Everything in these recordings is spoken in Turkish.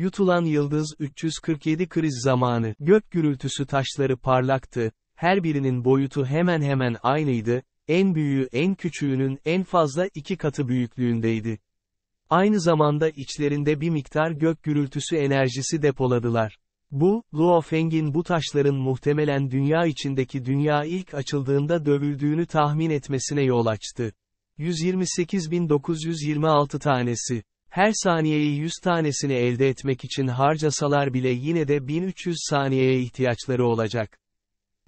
Yutulan yıldız 347 kriz zamanı, gök gürültüsü taşları parlaktı, her birinin boyutu hemen hemen aynıydı, en büyüğü en küçüğünün en fazla iki katı büyüklüğündeydi. Aynı zamanda içlerinde bir miktar gök gürültüsü enerjisi depoladılar. Bu, Luo Feng'in bu taşların muhtemelen dünya içindeki dünya ilk açıldığında dövüldüğünü tahmin etmesine yol açtı. 128.926 tanesi her saniyeyi 100 tanesini elde etmek için harcasalar bile yine de 1300 saniyeye ihtiyaçları olacak.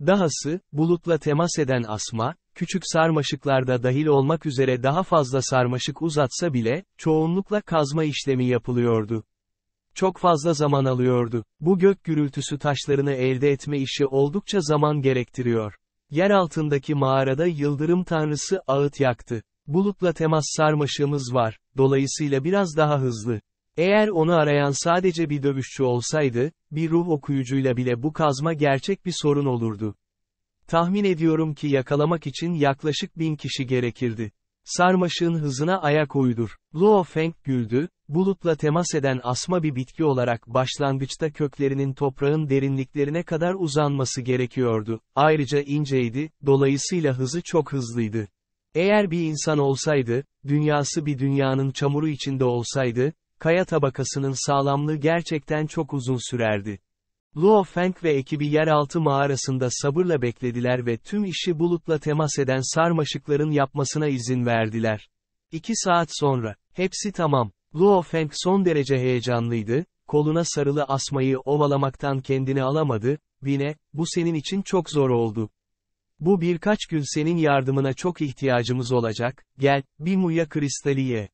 Dahası, bulutla temas eden asma, küçük sarmaşıklarda dahil olmak üzere daha fazla sarmaşık uzatsa bile, çoğunlukla kazma işlemi yapılıyordu. Çok fazla zaman alıyordu. Bu gök gürültüsü taşlarını elde etme işi oldukça zaman gerektiriyor. Yer altındaki mağarada yıldırım tanrısı ağıt yaktı. Bulutla temas sarmaşığımız var, dolayısıyla biraz daha hızlı. Eğer onu arayan sadece bir dövüşçü olsaydı, bir ruh okuyucuyla bile bu kazma gerçek bir sorun olurdu. Tahmin ediyorum ki yakalamak için yaklaşık bin kişi gerekirdi. Sarmaşığın hızına ayak uydur. Luo Feng güldü, bulutla temas eden asma bir bitki olarak başlangıçta köklerinin toprağın derinliklerine kadar uzanması gerekiyordu. Ayrıca inceydi, dolayısıyla hızı çok hızlıydı. Eğer bir insan olsaydı, dünyası bir dünyanın çamuru içinde olsaydı, kaya tabakasının sağlamlığı gerçekten çok uzun sürerdi. Luo Feng ve ekibi yeraltı mağarasında sabırla beklediler ve tüm işi bulutla temas eden sarmaşıkların yapmasına izin verdiler. İki saat sonra, hepsi tamam. Luo Feng son derece heyecanlıydı, koluna sarılı asmayı ovalamaktan kendini alamadı, Bine, bu senin için çok zor oldu. Bu birkaç gün senin yardımına çok ihtiyacımız olacak, gel, bir muya kristali ye.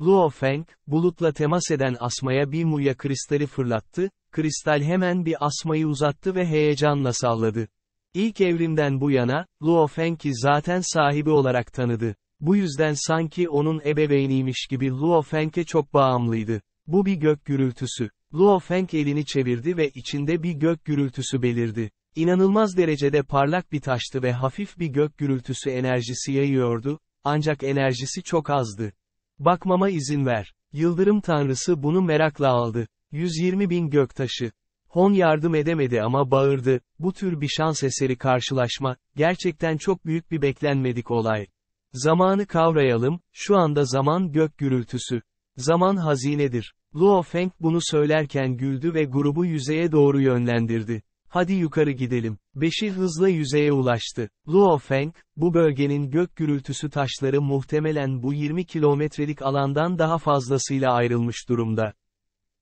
Luo Feng, bulutla temas eden asmaya bir muya kristali fırlattı, kristal hemen bir asmayı uzattı ve heyecanla salladı. İlk evrimden bu yana, Luo Feng'i zaten sahibi olarak tanıdı. Bu yüzden sanki onun ebeveyniymiş gibi Luo Feng'e çok bağımlıydı. Bu bir gök gürültüsü. Luo Feng elini çevirdi ve içinde bir gök gürültüsü belirdi. İnanılmaz derecede parlak bir taştı ve hafif bir gök gürültüsü enerjisi yayıyordu, ancak enerjisi çok azdı. Bakmama izin ver. Yıldırım tanrısı bunu merakla aldı. 120 bin göktaşı. Hon yardım edemedi ama bağırdı, bu tür bir şans eseri karşılaşma, gerçekten çok büyük bir beklenmedik olay. Zamanı kavrayalım, şu anda zaman gök gürültüsü. Zaman hazinedir. Luo Feng bunu söylerken güldü ve grubu yüzeye doğru yönlendirdi. Hadi yukarı gidelim. Beşi hızla yüzeye ulaştı. Luo Feng, bu bölgenin gök gürültüsü taşları muhtemelen bu 20 kilometrelik alandan daha fazlasıyla ayrılmış durumda.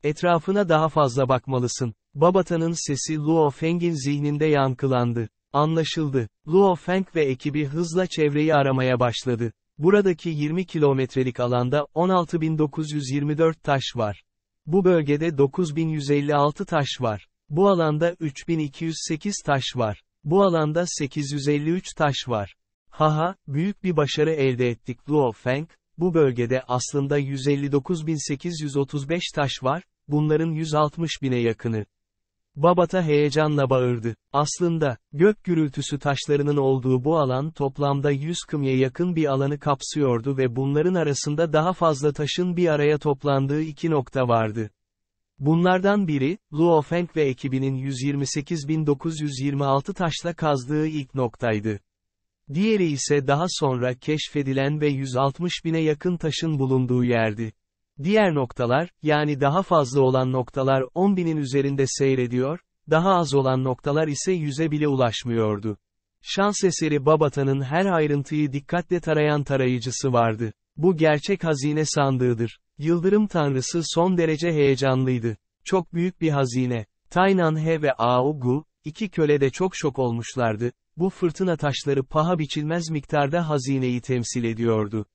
Etrafına daha fazla bakmalısın. Babata'nın sesi Luo Feng'in zihninde yankılandı. Anlaşıldı. Luo Feng ve ekibi hızla çevreyi aramaya başladı. Buradaki 20 kilometrelik alanda 16.924 taş var. Bu bölgede 9.156 taş var. Bu alanda 3208 taş var. Bu alanda 853 taş var. Haha, büyük bir başarı elde ettik Luo Feng, bu bölgede aslında 159.835 taş var, bunların 160.000'e yakını. Babata heyecanla bağırdı. Aslında, gök gürültüsü taşlarının olduğu bu alan toplamda 100 kımya yakın bir alanı kapsıyordu ve bunların arasında daha fazla taşın bir araya toplandığı iki nokta vardı. Bunlardan biri, Luo Feng ve ekibinin 128.926 taşla kazdığı ilk noktaydı. Diğeri ise daha sonra keşfedilen ve 160.000'e yakın taşın bulunduğu yerdi. Diğer noktalar, yani daha fazla olan noktalar 10 binin üzerinde seyrediyor, daha az olan noktalar ise 100'e bile ulaşmıyordu. Şans eseri Babata'nın her ayrıntıyı dikkatle tarayan tarayıcısı vardı. Bu gerçek hazine sandığıdır. Yıldırım Tanrısı son derece heyecanlıydı. Çok büyük bir hazine. He ve Aogu, iki köle de çok şok olmuşlardı. Bu fırtına taşları paha biçilmez miktarda hazineyi temsil ediyordu.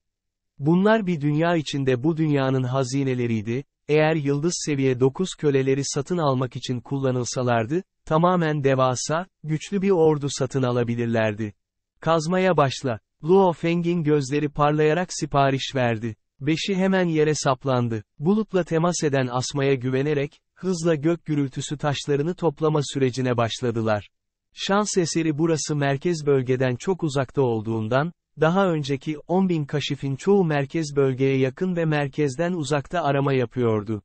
Bunlar bir dünya içinde bu dünyanın hazineleriydi, eğer yıldız seviye 9 köleleri satın almak için kullanılsalardı, tamamen devasa, güçlü bir ordu satın alabilirlerdi. Kazmaya başla. Luo Feng'in gözleri parlayarak sipariş verdi. Beşi hemen yere saplandı. Bulutla temas eden asmaya güvenerek, hızla gök gürültüsü taşlarını toplama sürecine başladılar. Şans eseri burası merkez bölgeden çok uzakta olduğundan, daha önceki 10.000 kaşifin çoğu merkez bölgeye yakın ve merkezden uzakta arama yapıyordu.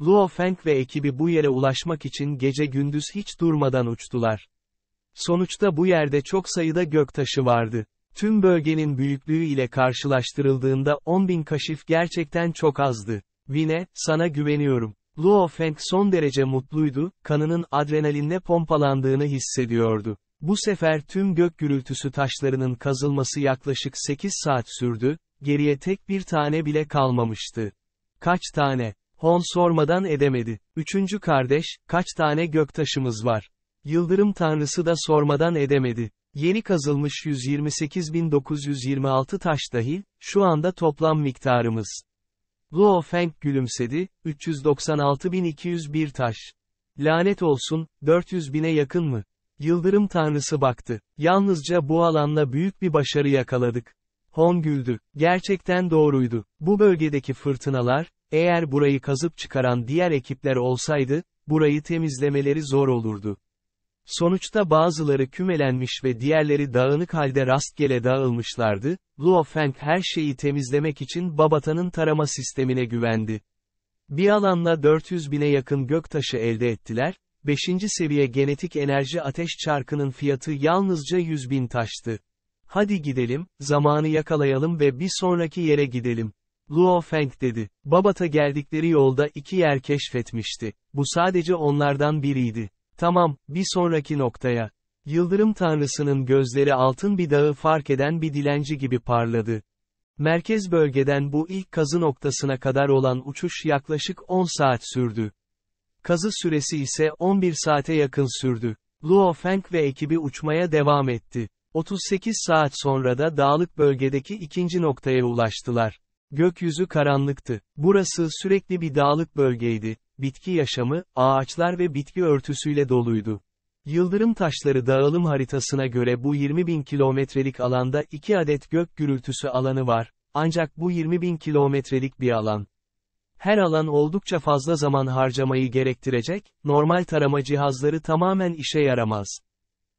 Luo Feng ve ekibi bu yere ulaşmak için gece gündüz hiç durmadan uçtular. Sonuçta bu yerde çok sayıda göktaşı vardı. Tüm bölgenin büyüklüğü ile karşılaştırıldığında 10.000 kaşif gerçekten çok azdı. Vine, sana güveniyorum. Luo Feng son derece mutluydu, kanının adrenalinle pompalandığını hissediyordu. Bu sefer tüm gök gürültüsü taşlarının kazılması yaklaşık 8 saat sürdü, geriye tek bir tane bile kalmamıştı. Kaç tane? Hon sormadan edemedi. Üçüncü kardeş, kaç tane göktaşımız var? Yıldırım tanrısı da sormadan edemedi. Yeni kazılmış 128.926 taş dahil, şu anda toplam miktarımız. Luo Feng gülümsedi, 396.201 taş. Lanet olsun, 400 bine yakın mı? Yıldırım Tanrısı baktı. Yalnızca bu alanla büyük bir başarı yakaladık. Hon güldü. Gerçekten doğruydu. Bu bölgedeki fırtınalar, eğer burayı kazıp çıkaran diğer ekipler olsaydı, burayı temizlemeleri zor olurdu. Sonuçta bazıları kümelenmiş ve diğerleri dağınık halde rastgele dağılmışlardı, Luofeng her şeyi temizlemek için Babata'nın tarama sistemine güvendi. Bir alanla 400 bine yakın göktaşı elde ettiler, 5. seviye genetik enerji ateş çarkının fiyatı yalnızca 100 bin taştı. Hadi gidelim, zamanı yakalayalım ve bir sonraki yere gidelim. Luo Feng dedi. Babata geldikleri yolda iki yer keşfetmişti. Bu sadece onlardan biriydi. Tamam, bir sonraki noktaya. Yıldırım Tanrısı'nın gözleri altın bir dağı fark eden bir dilenci gibi parladı. Merkez bölgeden bu ilk kazı noktasına kadar olan uçuş yaklaşık 10 saat sürdü. Kazı süresi ise 11 saate yakın sürdü. Luo Feng ve ekibi uçmaya devam etti. 38 saat sonra da dağlık bölgedeki ikinci noktaya ulaştılar. Gökyüzü karanlıktı. Burası sürekli bir dağlık bölgeydi bitki yaşamı, ağaçlar ve bitki örtüsüyle doluydu. Yıldırım taşları dağılım haritasına göre bu 20 bin kilometrelik alanda 2 adet gök gürültüsü alanı var, ancak bu 20 bin kilometrelik bir alan. Her alan oldukça fazla zaman harcamayı gerektirecek, normal tarama cihazları tamamen işe yaramaz.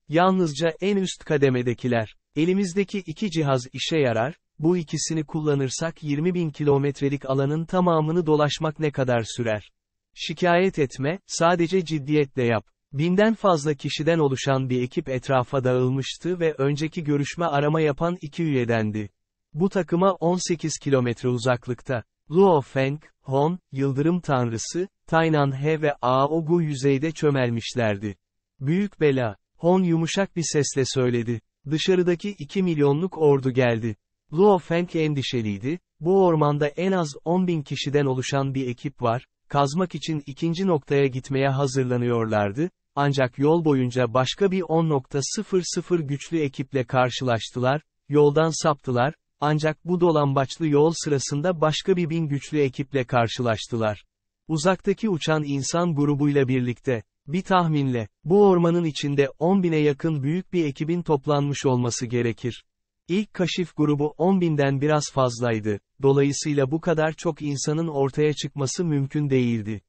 Yalnızca en üst kademedekiler, elimizdeki iki cihaz işe yarar, bu ikisini kullanırsak 20 bin kilometrelik alanın tamamını dolaşmak ne kadar sürer? Şikayet etme, sadece ciddiyetle yap. Binden fazla kişiden oluşan bir ekip etrafa dağılmıştı ve önceki görüşme arama yapan iki üyedendi. Bu takıma 18 kilometre uzaklıkta. Luo Feng, Hon, Yıldırım Tanrısı, Taynan He ve Aogu yüzeyde çömelmişlerdi. Büyük bela, Hon yumuşak bir sesle söyledi. Dışarıdaki 2 milyonluk ordu geldi. Luo Feng endişeliydi, bu ormanda en az 10 bin kişiden oluşan bir ekip var, kazmak için ikinci noktaya gitmeye hazırlanıyorlardı, ancak yol boyunca başka bir 10.00 güçlü ekiple karşılaştılar, yoldan saptılar, ancak bu dolambaçlı yol sırasında başka bir bin güçlü ekiple karşılaştılar. Uzaktaki uçan insan grubuyla birlikte, bir tahminle, bu ormanın içinde 10 bine yakın büyük bir ekibin toplanmış olması gerekir. İlk kaşif grubu 10 binden biraz fazlaydı, dolayısıyla bu kadar çok insanın ortaya çıkması mümkün değildi.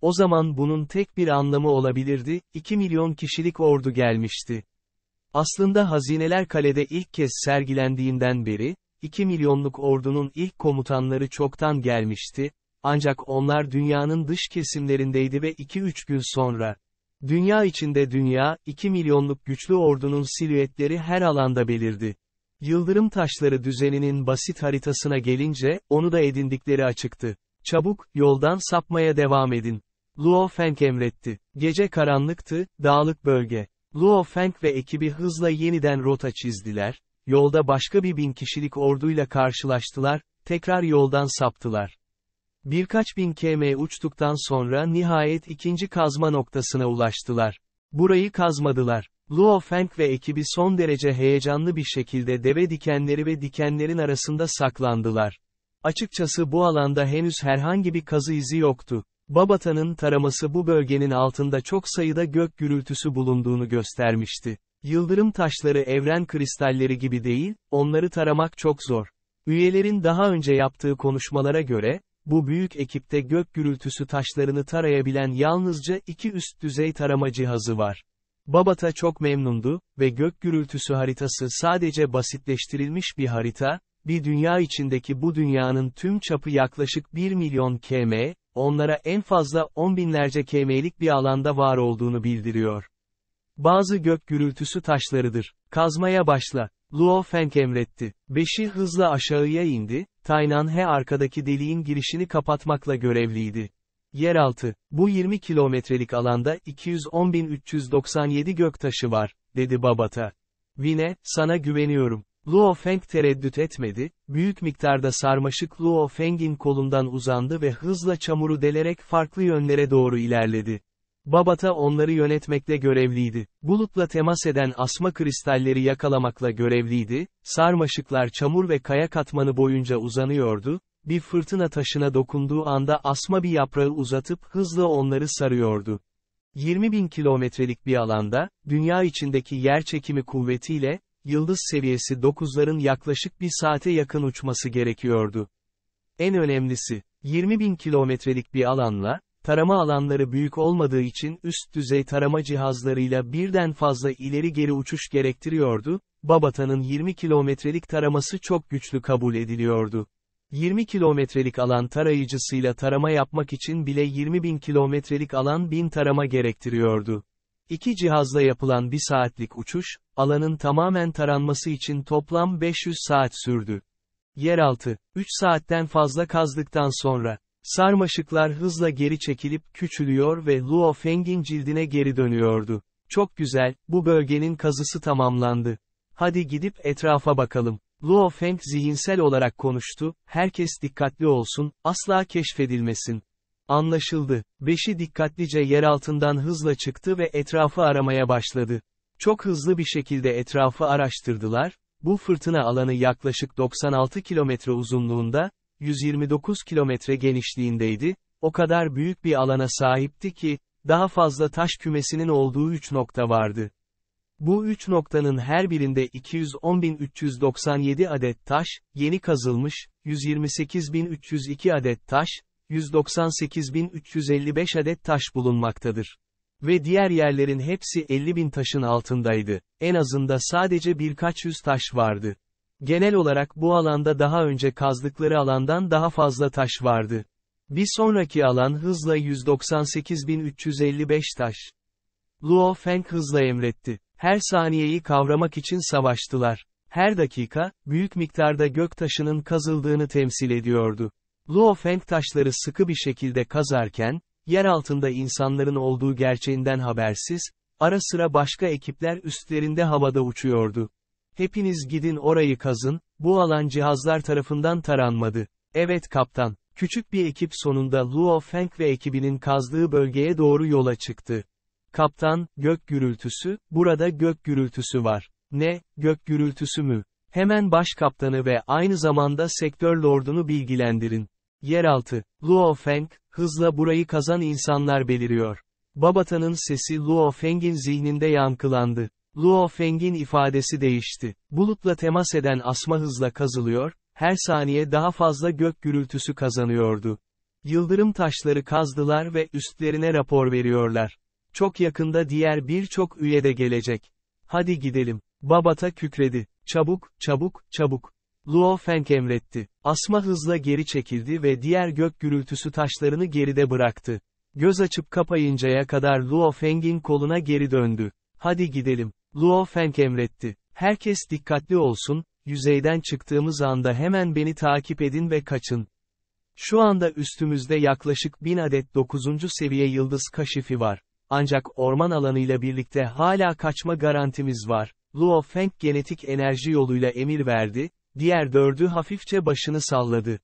O zaman bunun tek bir anlamı olabilirdi, 2 milyon kişilik ordu gelmişti. Aslında Hazineler Kale'de ilk kez sergilendiğinden beri, 2 milyonluk ordunun ilk komutanları çoktan gelmişti, ancak onlar dünyanın dış kesimlerindeydi ve 2-3 gün sonra, dünya içinde dünya, 2 milyonluk güçlü ordunun silüetleri her alanda belirdi. Yıldırım taşları düzeninin basit haritasına gelince, onu da edindikleri açıktı. Çabuk, yoldan sapmaya devam edin. Luo Feng emretti. Gece karanlıktı, dağlık bölge. Luo Feng ve ekibi hızla yeniden rota çizdiler, yolda başka bir bin kişilik orduyla karşılaştılar, tekrar yoldan saptılar. Birkaç bin km uçtuktan sonra nihayet ikinci kazma noktasına ulaştılar. Burayı kazmadılar. Luo Feng ve ekibi son derece heyecanlı bir şekilde deve dikenleri ve dikenlerin arasında saklandılar. Açıkçası bu alanda henüz herhangi bir kazı izi yoktu. Babata'nın taraması bu bölgenin altında çok sayıda gök gürültüsü bulunduğunu göstermişti. Yıldırım taşları evren kristalleri gibi değil, onları taramak çok zor. Üyelerin daha önce yaptığı konuşmalara göre, bu büyük ekipte gök gürültüsü taşlarını tarayabilen yalnızca iki üst düzey tarama cihazı var. Babata çok memnundu ve gök gürültüsü haritası sadece basitleştirilmiş bir harita, bir dünya içindeki bu dünyanın tüm çapı yaklaşık 1 milyon km, onlara en fazla 10 binlerce km'lik bir alanda var olduğunu bildiriyor. Bazı gök gürültüsü taşlarıdır. Kazmaya başla. Luo Feng emretti. Beşi hızla aşağıya indi, Taynan He arkadaki deliğin girişini kapatmakla görevliydi. Yeraltı, bu 20 kilometrelik alanda 210.397 gök taşı var, dedi Babata. Vine, sana güveniyorum. Luo Feng tereddüt etmedi, büyük miktarda sarmaşık Luo Feng'in kolundan uzandı ve hızla çamuru delerek farklı yönlere doğru ilerledi. Babata onları yönetmekle görevliydi. Bulutla temas eden asma kristalleri yakalamakla görevliydi, sarmaşıklar çamur ve kaya katmanı boyunca uzanıyordu, bir fırtına taşına dokunduğu anda asma bir yaprağı uzatıp hızla onları sarıyordu. 20 bin kilometrelik bir alanda, dünya içindeki yer çekimi kuvvetiyle, yıldız seviyesi 9'ların yaklaşık bir saate yakın uçması gerekiyordu. En önemlisi, 20 bin kilometrelik bir alanla, tarama alanları büyük olmadığı için üst düzey tarama cihazlarıyla birden fazla ileri geri uçuş gerektiriyordu, Babatan'ın 20 kilometrelik taraması çok güçlü kabul ediliyordu. 20 kilometrelik alan tarayıcısıyla tarama yapmak için bile 20 bin kilometrelik alan bin tarama gerektiriyordu. İki cihazla yapılan bir saatlik uçuş, alanın tamamen taranması için toplam 500 saat sürdü. Yeraltı, 3 saatten fazla kazdıktan sonra, sarmaşıklar hızla geri çekilip küçülüyor ve Luo Feng'in cildine geri dönüyordu. Çok güzel, bu bölgenin kazısı tamamlandı. Hadi gidip etrafa bakalım. Luo Feng zihinsel olarak konuştu, herkes dikkatli olsun, asla keşfedilmesin. Anlaşıldı. Beşi dikkatlice yer altından hızla çıktı ve etrafı aramaya başladı. Çok hızlı bir şekilde etrafı araştırdılar, bu fırtına alanı yaklaşık 96 kilometre uzunluğunda, 129 kilometre genişliğindeydi, o kadar büyük bir alana sahipti ki, daha fazla taş kümesinin olduğu 3 nokta vardı. Bu üç noktanın her birinde 210.397 adet taş, yeni kazılmış, 128.302 adet taş, 198.355 adet taş bulunmaktadır. Ve diğer yerlerin hepsi 50.000 taşın altındaydı. En azında sadece birkaç yüz taş vardı. Genel olarak bu alanda daha önce kazdıkları alandan daha fazla taş vardı. Bir sonraki alan hızla 198.355 taş. Luo Feng hızla emretti. Her saniyeyi kavramak için savaştılar. Her dakika, büyük miktarda gök taşının kazıldığını temsil ediyordu. Luofeng taşları sıkı bir şekilde kazarken, yer altında insanların olduğu gerçeğinden habersiz, ara sıra başka ekipler üstlerinde havada uçuyordu. Hepiniz gidin orayı kazın, bu alan cihazlar tarafından taranmadı. Evet kaptan, küçük bir ekip sonunda Luo Feng ve ekibinin kazdığı bölgeye doğru yola çıktı. Kaptan, gök gürültüsü, burada gök gürültüsü var. Ne, gök gürültüsü mü? Hemen başkaptanı ve aynı zamanda sektör lordunu bilgilendirin. Yeraltı, Luo Feng, hızla burayı kazan insanlar beliriyor. Babata'nın sesi Luo Feng'in zihninde yankılandı. Luo Feng'in ifadesi değişti. Bulutla temas eden asma hızla kazılıyor, her saniye daha fazla gök gürültüsü kazanıyordu. Yıldırım taşları kazdılar ve üstlerine rapor veriyorlar. Çok yakında diğer birçok üye de gelecek. Hadi gidelim. Babata kükredi. Çabuk, çabuk, çabuk. Luo Feng emretti. Asma hızla geri çekildi ve diğer gök gürültüsü taşlarını geride bıraktı. Göz açıp kapayıncaya kadar Luo Feng'in koluna geri döndü. Hadi gidelim. Luo Feng emretti. Herkes dikkatli olsun, yüzeyden çıktığımız anda hemen beni takip edin ve kaçın. Şu anda üstümüzde yaklaşık bin adet dokuzuncu seviye yıldız kaşifi var ancak orman alanıyla birlikte hala kaçma garantimiz var. Luo Feng genetik enerji yoluyla emir verdi, diğer dördü hafifçe başını salladı.